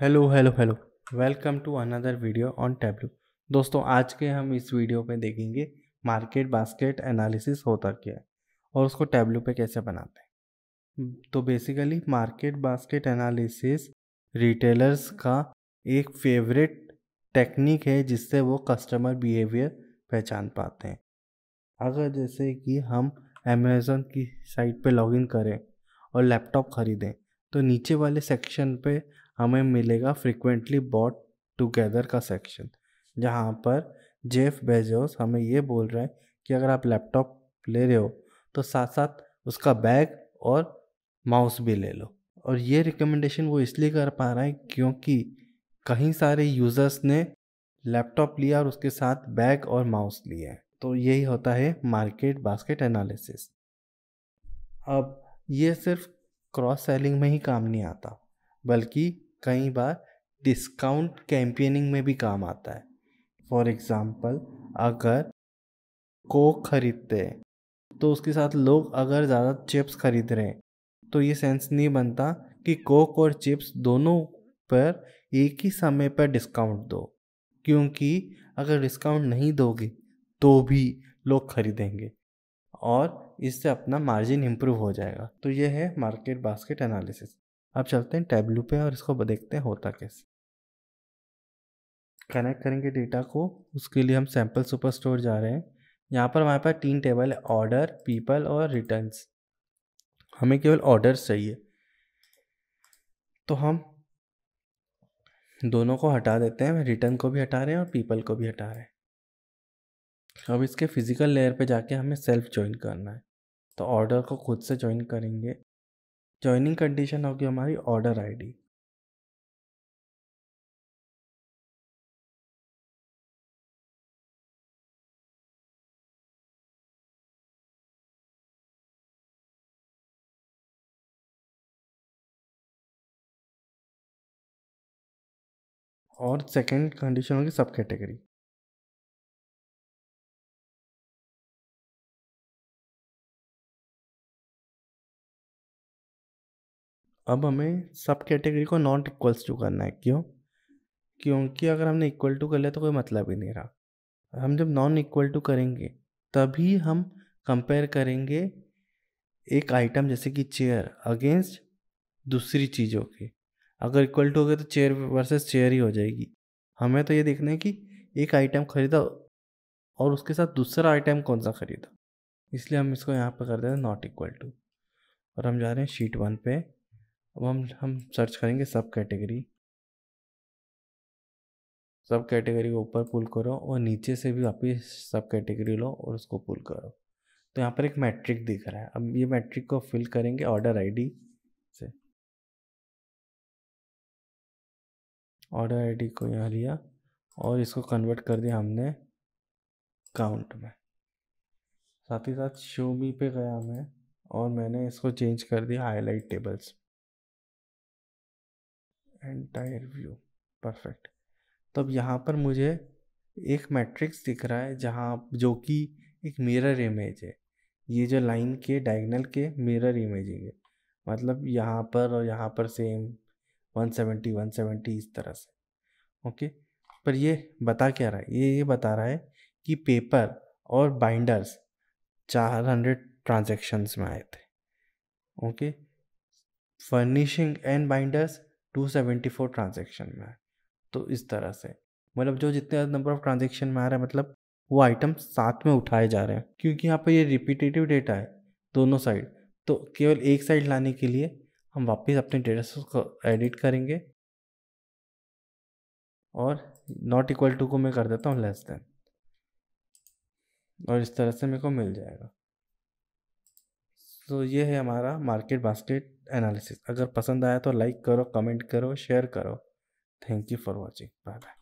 hello hello hello welcome to another video on Tableau दोस्तों आज के हम इस वीडियो में देखेंगे मार्केट बास्केट एनालिसिस होता क्या है और उसको टैब्लू पे कैसे बनाते हैं हम्म, तो basically market basket analysis retailers का एक फेवरेट टेक्निक है जिससे वो कस्टमर बिहेवियर पहचान पाते हैं अगर जैसे कि हम अमेज़ोन की साइट पर लॉगिन करें और लैपटॉप ख़रीदें तो नीचे वाले सेक्शन पे हमें मिलेगा फ्रिक्वेंटली बॉट टुगेदर का सेक्शन जहाँ पर जेफ बेजोस हमें ये बोल रहा है कि अगर आप लैपटॉप ले रहे हो तो साथ साथ उसका बैग और माउस भी ले लो और ये रिकमेंडेशन वो इसलिए कर पा रहा है क्योंकि कहीं सारे यूज़र्स ने लैपटॉप लिया और उसके साथ बैग और माउस लिए तो यही होता है मार्केट बास्केट एनालिसिस अब ये सिर्फ क्रॉस सेलिंग में ही काम नहीं आता बल्कि कई बार डिस्काउंट कैंपेनिंग में भी काम आता है फॉर एग्ज़ाम्पल अगर कोक खरीदते हैं तो उसके साथ लोग अगर ज़्यादा चिप्स खरीद रहे हैं तो ये सेंस नहीं बनता कि कोक और चिप्स दोनों पर एक ही समय पर डिस्काउंट दो क्योंकि अगर डिस्काउंट नहीं दोगे तो भी लोग खरीदेंगे और इससे अपना मार्जिन इम्प्रूव हो जाएगा तो यह है मार्केट बास्केट एनालिसिस अब चलते हैं टैबलू पे और इसको देखते हैं होता कैसे कनेक्ट करेंगे डेटा को उसके लिए हम सैम्पल सुपर स्टोर जा रहे हैं यहाँ पर हमारे पास तीन टेबल है ऑर्डर पीपल और रिटर्न्स हमें केवल ऑर्डर्स चाहिए तो हम दोनों को हटा देते हैं रिटर्न को भी हटा रहे हैं और पीपल को भी हटा रहे हैं अब इसके फिज़िकल लेयर पे जाके हमें सेल्फ ज्वाइन करना है तो ऑर्डर को खुद से ज्वाइन करेंगे जॉइनिंग कंडीशन होगी हमारी ऑर्डर आईडी और सेकंड कंडीशन होगी सब कैटेगरी अब हमें सब कैटेगरी को नॉट इक्वल्स टू करना है क्यों क्योंकि अगर हमने इक्वल टू कर लिया तो कोई मतलब ही नहीं रहा हम जब नॉन इक्वल टू करेंगे तभी हम कंपेयर करेंगे एक आइटम जैसे कि चेयर अगेंस्ट दूसरी चीज़ों के अगर इक्वल टू हो गया तो चेयर वर्सेस चेयर ही हो जाएगी हमें तो ये देखना है कि एक आइटम खरीदा और उसके साथ दूसरा आइटम कौन सा खरीदा इसलिए हम इसको यहाँ पर कर देते हैं नॉट इक्वल टू और हम जा रहे हैं शीट वन पे अब हम हम सर्च करेंगे सब कैटेगरी सब कैटेगरी को ऊपर पुल करो और नीचे से भी आप सब कैटेगरी लो और उसको पुल करो तो यहाँ पर एक मैट्रिक दिख रहा है अब ये मैट्रिक को फिल करेंगे ऑर्डर आईडी से ऑर्डर आईडी को यहाँ लिया और इसको कन्वर्ट कर दिया हमने काउंट में साथ ही साथ शो मी पे गया मैं और मैंने इसको चेंज कर दिया highlight tables entire view perfect तो अब यहाँ पर मुझे एक मैट्रिक्स दिख रहा है जहाँ जो कि एक मिरर इमेज है ये जो लाइन के डायगनल के मिरर इमेजिंग है मतलब यहाँ पर और यहाँ पर सेम 170 170 इस तरह से ओके पर ये बता क्या रहा है ये ये बता रहा है कि पेपर और बाइंडर्स 400 ट्रांजैक्शंस में आए थे okay furnishing and binders 274 transaction में है तो इस तरह से मतलब जो जितने नंबर ऑफ ट्रांजेक्शन में आ रहा है मतलब वो आइटम साथ में उठाए जा रहे हैं क्योंकि यहाँ पर ये रिपीटेटिव डेटा है दोनों साइड तो केवल एक साइड लाने के लिए हम वापस अपने डेटा को एडिट करेंगे और नॉट इक्वल टू को मैं कर देता हूँ लेस देन और इस तरह से मेरे को मिल जाएगा तो ये है हमारा मार्केट बास्केट एनालिसिस अगर पसंद आया तो लाइक करो कमेंट करो शेयर करो thank you for watching bye bye